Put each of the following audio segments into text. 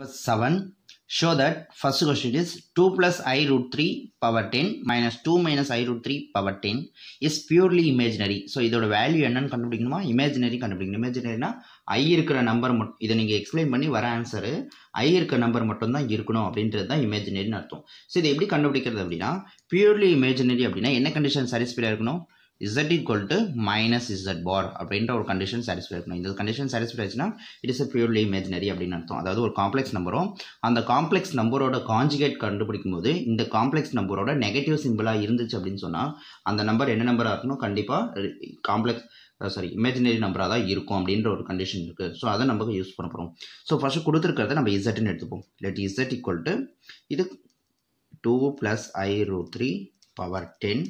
verse 7 show that first question is 2 plus i root 3 power 10 minus 2 minus i root 3 power 10 is purely imaginary so இதோட value என்னன்னு கண்டுபிடிக்கணுமா imaginary கண்டுபிடிக்கணும் இமேஜினரினா ஐ இருக்கிற number மட்டும் இதை நீங்கள் எக்ஸ்பிளைன் பண்ணி வர ஆன்சரு ஐ இருக்கிற நம்பர் மட்டும் தான் இருக்கணும் அப்படின்றது தான் இமேஜினரின்னு அர்த்தம் ஸோ இதை எப்படி கண்டுபிடிக்கிறது அப்படின்னா பியூர்லி இமேஜினரி அப்படின்னா என்ன கண்டிஷன் சாட்டிஸ்ஃபைடாக இருக்கணும் z equal to minus z bar அப்படின்ற ஒரு கண்டிஷன் சாட்டிஸ்ஃபை இருக்கணும் இந்த கண்டிஷன் சாட்டிஸ்ஃபை ஆச்சுன்னா it is a purely imaginary அப்படின்னு அர்த்தம் அதாவது ஒரு காம்ப்ளெக்ஸ் நம்பரும் அந்த காம்ப்ளெக்ஸ் நம்பரோட காஞ்சிகேட் கண்டுபிடிக்கும் போது இந்த காம்ப்ளெக்ஸ் நம்பரோட நெகட்டிவ் சிம்பிளாக இருந்துச்சு அப்படின்னு சொன்னால் அந்த நம்பர் என்ன நம்பராக இருக்கணும் கண்டிப்பாக காம்ப்ளெக்ஸ் சாரி இமேஜினரி நம்பராக தான் இருக்கும் அப்படின்ற ஒரு கண்டிஷன் இருக்குது ஸோ அதை நமக்கு யூஸ் பண்ண போகிறோம் ஸோ ஃபஸ்ட்டு கொடுத்துருக்கிறத நம்ம இசட்னு எடுத்துப்போம் லெட் இசட் ஈக்குவல் டு இது two plus i root three power ten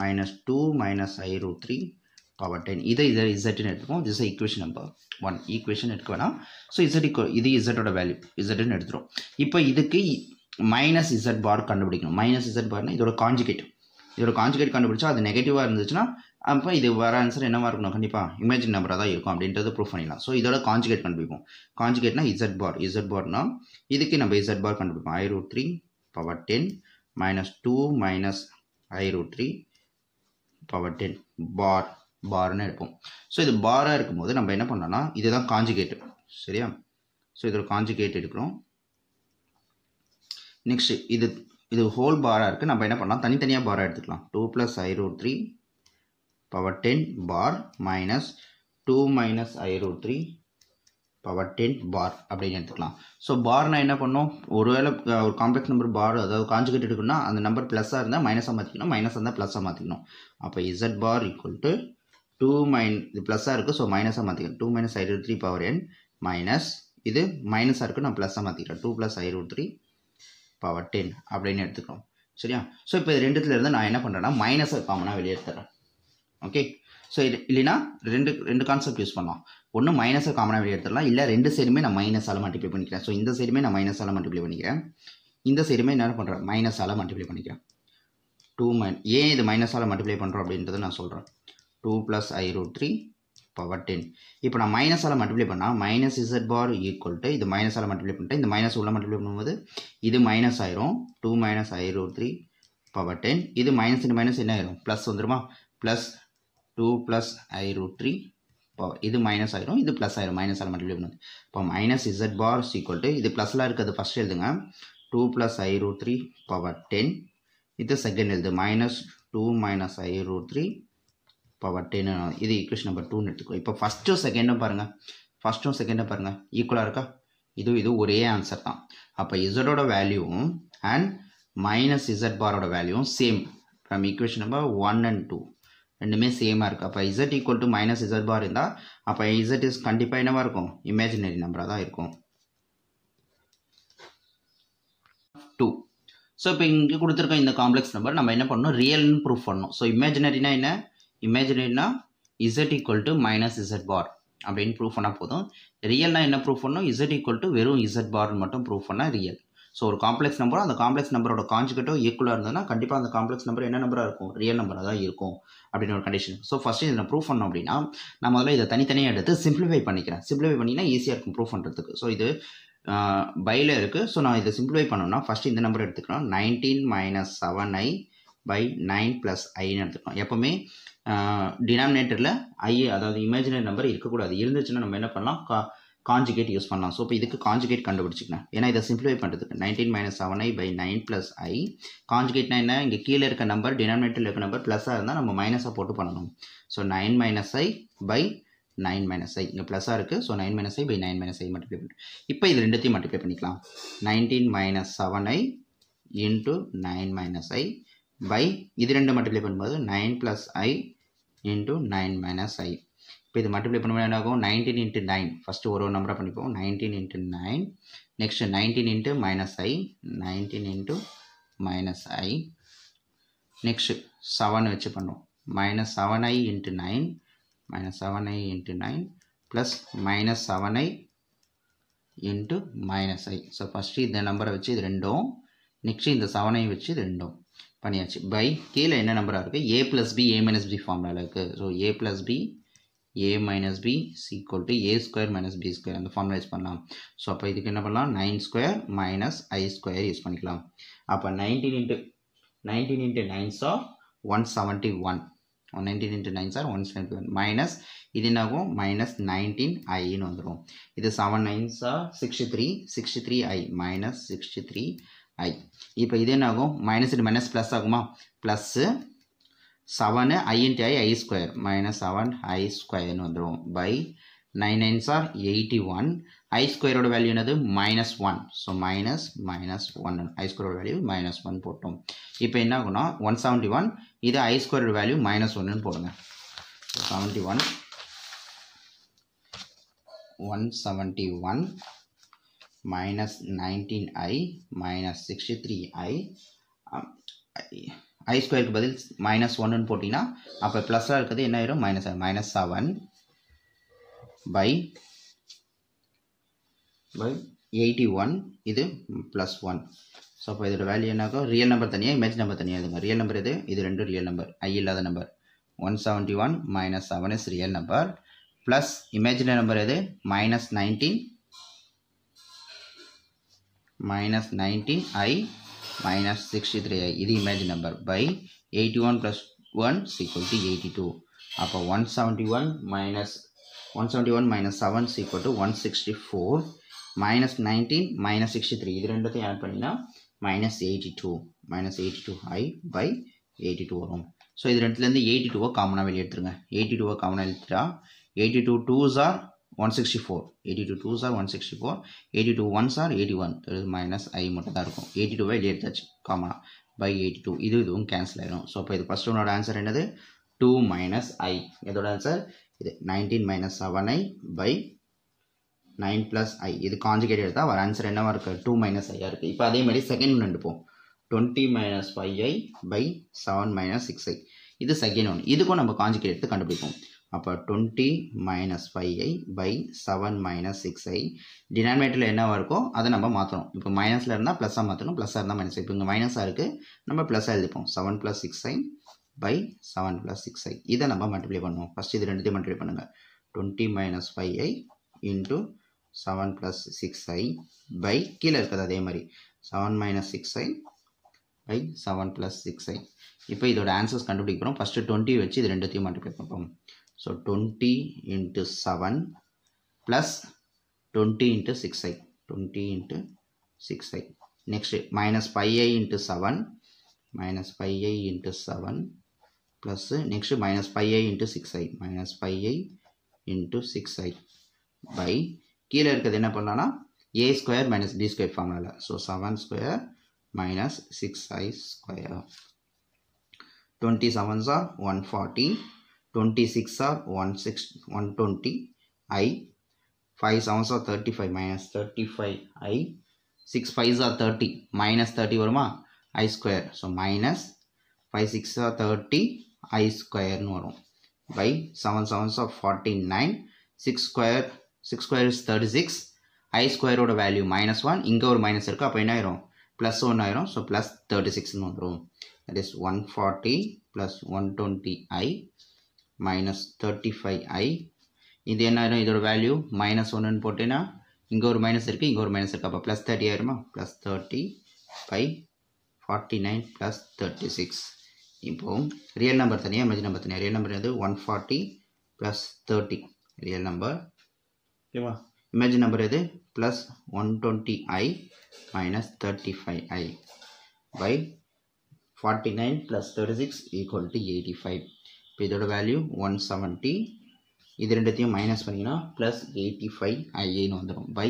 minus 2 minus i root 3 power 10 இதை இதை z in எடுத்துக்கோம் this is equation number 1 equation எடுக்க வேணாம் ஸோ z இது z ஓட வேல்யூ z ன்னு எடுத்துரும் இப்போ இதுக்கு மைனஸ் இசட் பார் கண்டுபிடிக்கணும் மைனஸ் இசட் பார்னா இதோட காஞ்சிகேட் இதோட காஞ்சிகேட் கண்டுபிடிச்சா அது நெகட்டிவாக இருந்துச்சுன்னா அப்போ இது வர ஆன்சர் என்னவா இருக்கணும் கண்டிப்பாக இமேஜின் நம்பராக தான் இருக்கும் அப்படின்றது ப்ரூவ் பண்ணிடலாம் ஸோ இதோட காஞ்சிகேட் கண்டுபிடிப்போம் காஞ்சிகேட்னா இசட் பார் இசட் பார்னா இதுக்கு நம்ம இசட் பார் கண்டுபிடிப்போம் i root three power ten minus two minus i root three power ten bar பார்னு இருக்கும் ஸோ இது பாராக இருக்கும்போது நம்ம என்ன பண்ணோம்னா இதுதான் காஞ்சிகேட் சரியா ஸோ இதில் காஞ்சிகேட் எடுக்கிறோம் நெக்ஸ்ட் இது இது ஹோல் பாராக இருக்குது நம்ம என்ன பண்ணலாம் தனித்தனியாக பாராக எடுத்துக்கலாம் two plus i root three power ten bar minus two minus i root three power ten bar அப்படின்னு எடுத்துக்கலாம் ஸோ நான் என்ன பண்ணோம் ஒருவேளை ஒரு காம்ப்ளெக்ஸ் நம்பர் பார் அதாவது காஞ்சுகேட் எடுக்கணும்னா அந்த நம்பர் ப்ளஸ்ஸாக இருந்தால் மைனஸாக மாற்றிக்கணும் மைனஸ் இருந்தால் ப்ளஸ்ஸாக மாற்றிக்கணும் அப்போ z bar equal to two minus இது ப்ளஸ்ஸாக இருக்குது ஸோ மைனஸாக மாற்றிக்கணும் two minus i root three power n minus இது மைனஸாக இருக்குது நான் ப்ளஸ்ஸாக மாற்றிக்கிறேன் two plus i root three power ten அப்படின்னு எடுத்துக்கிறோம் சரியா ஸோ இப்போ இது ரெண்டுத்துல இருந்து நான் என்ன பண்ணுறேன்னா மைனஸை காமனாக வெளியே எடுத்துறேன் ஓகே ஸோ இது இல்லைன்னா ரெண்டு ரெண்டு கான்செப்ட் யூஸ் பண்ணலாம் ஒன்று மைனஸை காமனாக வெளியே எடுத்துடலாம் இல்லை ரெண்டு சைடுமே நான் மைனஸால் மல்டிப்ளை பண்ணிக்கிறேன் ஸோ இந்த சைடுமே நான் மைனஸால் மல்டிப்ளை பண்ணிக்கிறேன் இந்த சைடுமே என்ன பண்ணுறேன் மைனஸால் மல்டிப்ளை பண்ணிக்கிறேன் டூ மைன் ஏன் இது மைனஸால் மல்டிப்ளை பண்ணுறோம் அப்படின்றத நான் சொல்கிறேன் two plus i root three power ten இப்போ நான் மைனஸால் மல்டிப்ளை பண்ணால் minus z bar equal to இது மைனஸால் மல்டிப்ளை பண்ணிட்டேன் இந்த மைனஸ் உள்ள மல்டிப்ளை பண்ணும்போது இது மைனஸ் ஆயிரும் two minus i root three power ten இது மைனஸ் இன்னும் மைனஸ் என்ன ஆயிரும் ப்ளஸ் வந்துடுமா plus two plus i root three இப்போ இது மைனஸ் ஆயிரும் இது ப்ளஸ் ஆயிரும் மைனஸ் ஆல் மட்டும் பண்ணுது இப்போ minus z bar equal to இது ப்ளஸ்லாம் இருக்கிறது ஃபஸ்ட் எழுதுங்க two plus i root three power ten இது செகண்ட் எழுது minus two minus i root three power ten இது ஈக்குவேஷன் நம்பர் டூன்னு எடுத்துக்கோ இப்போ ஃபஸ்ட்டும் செகண்டும் பாருங்கள் ஃபஸ்ட்டும் செகண்டும் பாருங்கள் ஈக்குவலாக இருக்கா இதுவும் இது ஒரே ஆன்சர் தான் அப்போ இசடோட வேல்யூவும் அண்ட் மைனஸ் இசட் பாரோட வேல்யூவும் same from equation number one and two ரெண்டுமே சேமாக இருக்குது அப்போ z equal to minus z bar இருந்தால் அப்போ இசட் இஸ் கண்டிப்பாக என்னவாக இருக்கும் இமேஜினரி நம்பராக தான் இருக்கும் டூ ஸோ இப்போ இங்கே கொடுத்துருக்க இந்த காம்ப்ளெக்ஸ் நம்பர் நம்ம என்ன பண்ணணும் ரியல்னு ப்ரூஃப் பண்ணணும் ஸோ இமேஜினரினா என்ன இமேஜினரினா z equal to minus z bar அப்படின்னு ப்ரூஃப் பண்ணால் போதும் ரியல்னால் என்ன ப்ரூஃப் பண்ணணும் இசட் ஈக்குவல் டு வெறும் இசட் பார்னு மட்டும் ப்ரூஃப் பண்ணால் ரியல் ஸோ ஒரு காம்ப்ளெக்ஸ் நம்பரும் அந்த காம்ப்ளெக்ஸ் நம்பரோட காஞ்சுகேட்டோ ஈக்குவலாக இருந்ததுன்னா கண்டிப்பாக அந்த காம்ப்ளெக்ஸ் நம்பர் என்ன நம்பராக இருக்கும் ரியல் நம்பராக தான் இருக்கும் அப்படின்னு ஒரு கண்டிஷன் ஸோ ஃபஸ்ட்டு இதை ப்ரூஃப் பண்ணோம் அப்படின்னா நம்ம அதில் இதை தனித்தனியாக எடுத்து சிம்பிளிஃபை பண்ணிக்கிறேன் சிம்பிளிஃபை பண்ணினா ஈஸியாக இருக்கும் ப்ரூஃப் பண்ணுறதுக்கு ஸோ இது பையில் இருக்குது ஸோ நான் இதை சிம்பிளிஃபை பண்ணோம்னா ஃபஸ்ட்டு இந்த நம்பர் எடுத்துக்கிறோம் nineteen minus seven i by nine plus ஐன்னு எடுத்துக்கலாம் எப்போவுமே டினாமினேட்டரில் ஐ அதாவது இமேஜினரி நம்பர் இருக்கக்கூடாது இருந்துச்சுன்னா நம்ம என்ன பண்ணலாம் கா காஞ்சுகேட் யூஸ் பண்ணலாம் ஸோ இப்போ இதுக்கு காஞ்சுகேட் கண்டுபிடிச்சிக்கலாம் ஏன்னா இதை சிம்பிளிஃபை பண்ணுறதுக்கு nineteen minus seven i by nine plus i காஞ்சுகேட்னா என்ன இங்கே கீழே இருக்க நம்பர் டினாமினேட்டில் இருக்க நம்பர் ப்ளஸ்ஸாக இருந்தால் நம்ம மைனஸாக போட்டு பண்ணணும் so nine minus i by nine minus i இங்கே ப்ளஸ்ஸாக இருக்குது so nine minus i by nine minus i multiply பண்ணி இப்போ இது ரெண்டுத்தையும் மல்டிப்ளை பண்ணிக்கலாம் nineteen minus seven i into nine minus i by இது ரெண்டு மல்டிப்ளை பண்ணும்போது nine plus i into nine minus i இப்போ இது மல்டிப்ளை பண்ணும்போது என்ன ஆகும் நைன்டீன் இன்ட்டு நைன் ஃபஸ்ட்டு ஒரு ஒரு நம்பராக பண்ணிப்போம் nineteen into nine next nineteen into minus i nineteen into minus i next seven வச்சு பண்ணுவோம் minus seven i into nine minus seven i into nine plus minus seven i into minus i so first இந்த நம்பரை வச்சு இது ரெண்டும் next இந்த seven I வச்சு இது ரெண்டும் பண்ணியாச்சு பை கீழே என்ன நம்பராக இருக்குது a plus b a minus b ஃபார்முலாவில் இருக்குது so a plus b a minus b equal to a square minus b square அந்த ஃபார்முலா யூஸ் பண்ணலாம் ஸோ அப்போ இதுக்கு என்ன பண்ணலாம் nine square minus i square use பண்ணிக்கலாம் அப்போ nineteen into nineteen into nines of one seventy one one nineteen into nine சார் one seventy one minus இது என்னாகும் மைனஸ் நைன்டீன் ஐன்னு வந்துடும் இது seven நைன்ஸா sixty three sixty three i minus sixty three i இப்போ இது என்னாகும் மைனஸ் இது மைனஸ் ப்ளஸ் ஆகுமா plus seven into i i square minus seven i ஸ்கொயர்னு வந்துடும் by nine nines are eighty one i ஸ்கொயரோட வேல்யூ என்னது minus one so minus minus one i ஸ்கொயரோட வேல்யூ மைனஸ் ஒன் போட்டோம் இப்போ என்ன ஆகுனா ஒன் செவன்ட்டி ஒன் இது ஐ ஸ்கொயரோட வேல்யூ மைனஸ் ஒன்றுன்னு போடுங்க seventy one one seventy one minus nineteen i minus sixty three i i ஸ்கொயருக்கு பதில் மைனஸ் ஒன்னு போட்டிங்கன்னா அப்போ ப்ளஸ்ஸாக இருக்கிறது என்ன ஆயிரும் minus minus seven by by eighty one இது ப்ளஸ் ஒன் ஸோ அப்போ இதோட வேல்யூ என்னாகும் ரியல் நம்பர் தனியாக இமேஜ் நம்பர் தனியாக இருக்குங்க ரியல் நம்பர் இது இது ரெண்டும் ரியல் நம்பர் ஐ இல்லாத number one seventy one minus seven is real number plus imaginary number எது minus nineteen minus nineteen i minus 63 இது image number by 81 plus 1 is equal to 82 அப்போ 171 minus 171 minus 7 is equal to 164 minus 19 minus 63 இது ரெண்டுத்தையும் add பண்ணினா minus 82 minus 82i by 82 வரும் இது ரெண்டுலேருந்து 82 டூவை காமனாக வெளியே எடுத்துருங்க எயிட்டி டூவை காமனாக எழுத்துட்டா eighty two 164 82 2s are 164 82 1s are 81 there is minus i மட்டும் தான் இருக்கும் 82 ஐ வெளியே எடுத்தாச்சு காமா பை 82 இது இதுவும் கேன்சல் ஆகிடும் ஸோ இது ஃபஸ்ட் ஒன்னோட ஆன்சர் என்னது டூ மைனஸ் ஐ இதோட ஆன்சர் இது nineteen minus seven i by nine plus i இது காஞ்சிகேட் எடுத்தால் வர ஆன்சர் என்னவாக இருக்குது டூ மைனஸ் ஐயாக இருக்குது இப்போ அதே மாதிரி செகண்ட் ஒன்று எடுப்போம் twenty minus five i by seven minus six i இது செகண்ட் ஒன் இதுக்கும் நம்ம காஞ்சிகேட் எடுத்து கண்டுபிடிப்போம் அப்போ டுவெண்ட்டி மைனஸ் ஃபைவை பை செவன் மைனஸ் சிக்ஸை டினாமினேட்டரில் என்னவாக இருக்கோ அதை நம்ம மாற்றணும் இப்போ மைனஸில் இருந்தால் ப்ளஸ்ஸாக மாற்றணும் ப்ளஸ்ஸாக இருந்தால் மைனஸ் இப்போ இங்கே மைனஸாக இருக்குது நம்ம ப்ளஸ்ஸாக எழுதிப்போம் செவன் ப்ளஸ் சிக்ஸை பை செவன் ப்ளஸ் சிக்ஸை இதை நம்ம மல்டிப்ளை பண்ணுவோம் ஃபஸ்ட் இது ரெண்டுத்தையும் மல்டிப்ளை பண்ணுங்கள் டுவெண்ட்டி மைனஸ் ஃபைவை இன்ட்டு செவன் ப்ளஸ் சிக்ஸை பை கீழே இருக்குது அதே மாதிரி செவன் மைனஸ் சிக்ஸை பை செவன் ப்ளஸ் சிக்ஸை இப்போ இதோட ஆன்சர்ஸ் கண்டுபிடிக்கிறோம் ஃபஸ்ட்டு டுவெண்ட்டி வச்சு இது ரெண்டுத்தையும் மல்டிப்ளை பண்ணுறோம் So 20 into 7 plus 20 into 6i. 20 into 6i. Next minus 5i into 7 minus 5i into 7 plus next minus 5i into 6i minus 5i into 6i by கீழே இருக்கிறது என்ன பண்ணலாம்னா a square minus b square ஃபார்முலாவில் so seven square minus six i square twenty செவன்ஸா one forty 26 are 120 i 5 sevens are 35 minus 35 i 6 5s are 30 minus 30 வருமா i square so minus 5 6 are 30 i square னு வரும் by 7 7 are 49 6 square 6 square is 36 i square ஓட value minus 1 இங்க ஒரு minus இருக்கு அப்ப என்ன ஆயிரும் plus 1 ஆயிரும் so plus 36 னு வந்துரும் that is 140 plus 120 i minus thirty five i இது என்ன ஆயிரும் இதோட வேல்யூ மைனஸ் ஒன்றுன்னு போட்டேன்னா இங்கே ஒரு மைனஸ் இருக்குது இங்கே ஒரு மைனஸ் இருக்கு அப்போ ப்ளஸ் தேர்ட்டி ஆயிருமா plus thirty five forty nine plus thirty six இப்போது ரியல் நம்பர் தனியாக real நம்பர் தனியாக ரியல் நம்பர் எது one forty plus thirty real number ஓகேவா இமேஜ் நம்பர் எது plus one minus i minus thirty five i by forty nine plus thirty six eighty five இப்போ இதோட value one seventy இது ரெண்டுத்தையும் minus பண்ணிங்கன்னா plus eighty five ஐஏன்னு வந்துடும் by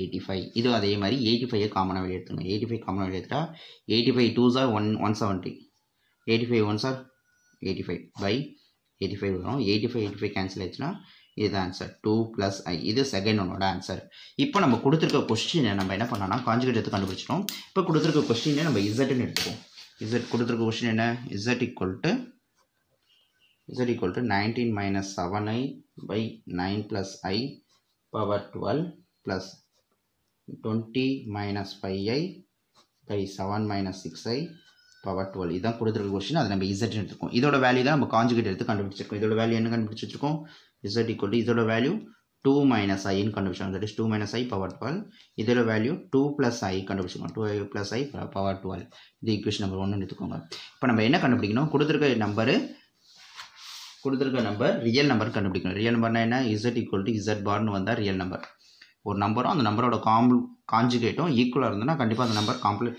eighty five இதுவும் அதே மாதிரி எயிட்டி ஃபைவ் காமனாக வெளியே எயிட்டி ஃபைவ் காமனாக வெளியே எடுத்துட்டா எயிட்டி ஃபைவ் டூ சார் one one seventy eighty five one சார் eighty five by eighty five வரும் eighty five eighty five cancel ஆயிடுச்சுன்னா இது ஆன்சர் டூ ப்ளஸ் ஐ இது செகண்ட் ஒன்னோட ஆன்சர் இப்போ நம்ம கொடுத்துருக்க கொஸ்டினை நம்ம என்ன பண்ணோம்னா காஞ்சுகேட் எடுத்து கண்டுபிடிச்சிட்டோம் இப்போ கொடுத்துருக்க கொஸ்டினை நம்ம இசட்னு எடுத்துக்கோம் இசட் கொடுத்துருக்க கொஸ்டின் என்ன Z equal to is equal to 19 minus 7i by 9 plus i power 12 plus 20 minus 5i by 7 minus 6i power 12 இதான் குடுத்திருக்கு கொஷ்சின் அது நம்ம z எடுத்துருக்கோம் இதோட வேல்யூ தான் நம்ம காஞ்சுகேட் எடுத்து கண்டுபிடிச்சிருக்கோம் இதோட வேல்யூ என்ன கண்டுபிடிச்சி z இசட் to இதோட வேல்யூ டூ மைனஸ் ஐன்னு கண்டுபிடிச்சோம் that that two minus I power power இதோட வேல்யூ டூ ப்ளஸ் ஐ கண்டுபிடிச்சிருக்கோம் டூ 2 ப்ளஸ் ஐ பவர் டுவெல் இது equation நம்பர் ஒன்று எடுத்துக்கோங்க இப்போ நம்ம என்ன கண்டுபிடிக்கணும் கொடுத்துருக்க நம்பரு கொடுத்துருக்க நம்பர் ரியல் நம்பர் கண்டுபிடிக்கணும் ரியல் நம்பர்னா என்ன இசட் ஈக்குவல் டு இசட் பார்னு வந்தால் ரியல் நம்பர் ஒரு நம்பரும் அந்த நம்பரோட காம் காஞ்சுகேட்டும் ஈக்குவலாக இருந்ததுன்னா கண்டிப்பாக அந்த நம்பர் காம்ப்ளெக்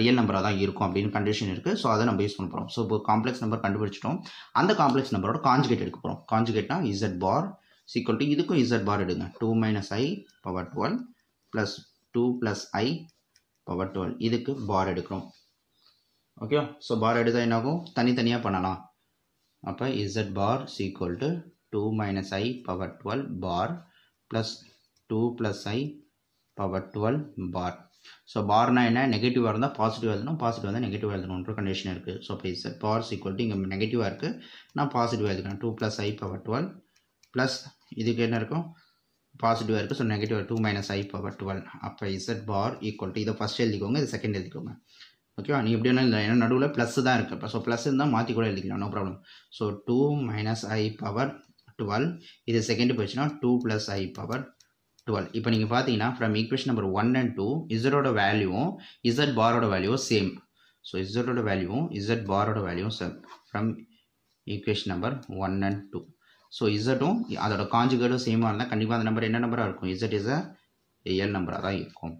ரியல் நம்பராக தான் இருக்கும் அப்படின்னு கண்டிஷன் இருக்குது ஸோ அதை நம்ம யூஸ் பண்ண போகிறோம் ஸோ இப்போ காம்ப்ளெக்ஸ் நம்பர் கண்டுபிடிச்சிட்டோம் அந்த காம்ப்ளெக்ஸ் நம்பரோட காஞ்சுகேட் எடுக்க போகிறோம் காஞ்சுகேட்னா இசட் பார் சீக்குவல் டு இதுக்கும் இசட் பார் எடுங்க டூ மைனஸ் ஐ power twelve plus two plus ஐ பவர் டுவெல் இதுக்கு பார் எடுக்கிறோம் ஓகே ஸோ பார் எடுத்தால் என்னாகும் தனித்தனியாக பண்ணலாம் அப்போ z bar equal to two minus I power twelve bar plus two plus I power twelve bar so பார்னால் என்ன நெகட்டிவாக இருந்தால் பாசிட்டிவ் எழுதணும் பாசிட்டிவ் இருந்தால் நெகட்டிவ் எழுதணுன்ற கண்டிஷன் இருக்குது ஸோ இப்போ இசட் பார் சீக்குவல் டு இங்கே நெகட்டிவாக இருக்குது நான் பாசிட்டிவ் எழுதுக்கிறேன் டூ ப்ளஸ் ஐ பவர் டுவெல் ப்ளஸ் இதுக்கு என்ன இருக்கும் பாசிட்டிவாக இருக்குது ஸோ நெகட்டிவ் டூ மைனஸ் ஐ பவர் டுவெல் அப்போ இசட் பார் ஈக்குவல் டு இதை ஃபஸ்ட் எழுதிக்கோங்க இது செகண்ட் எழுதிக்கோங்க ஓகேவா நீ எப்படி வேணால் இல்லை ஏன்னா நடுவில் ப்ளஸ் தான் இருக்குது இப்போ ஸோ ப்ளஸ் இருந்தால் மாற்றி கூட எழுதிக்கலாம் no problem so two minus ஐ பவர் டுவெல் இது செகண்ட் போயிடுச்சுன்னா டூ ப்ளஸ் ஐ பவர் டுவெல் இப்போ நீங்கள் பார்த்தீங்கன்னா from equation number one and two இசரோட வேல்யூவும் இசட் பாரோட வேல்யூவும் சேம் ஸோ இசரோட வேல்யூவும் இசட் பாரோட வேல்யூவும் same from equation number one and two so இசட்டும் அதோட காஞ்சுகேடும் சேமாக இருந்தால் கண்டிப்பாக அந்த நம்பர் என்ன நம்பராக இருக்கும் இசட் இஸ் அ ஏஎல் நம்பராக தான் இருக்கும்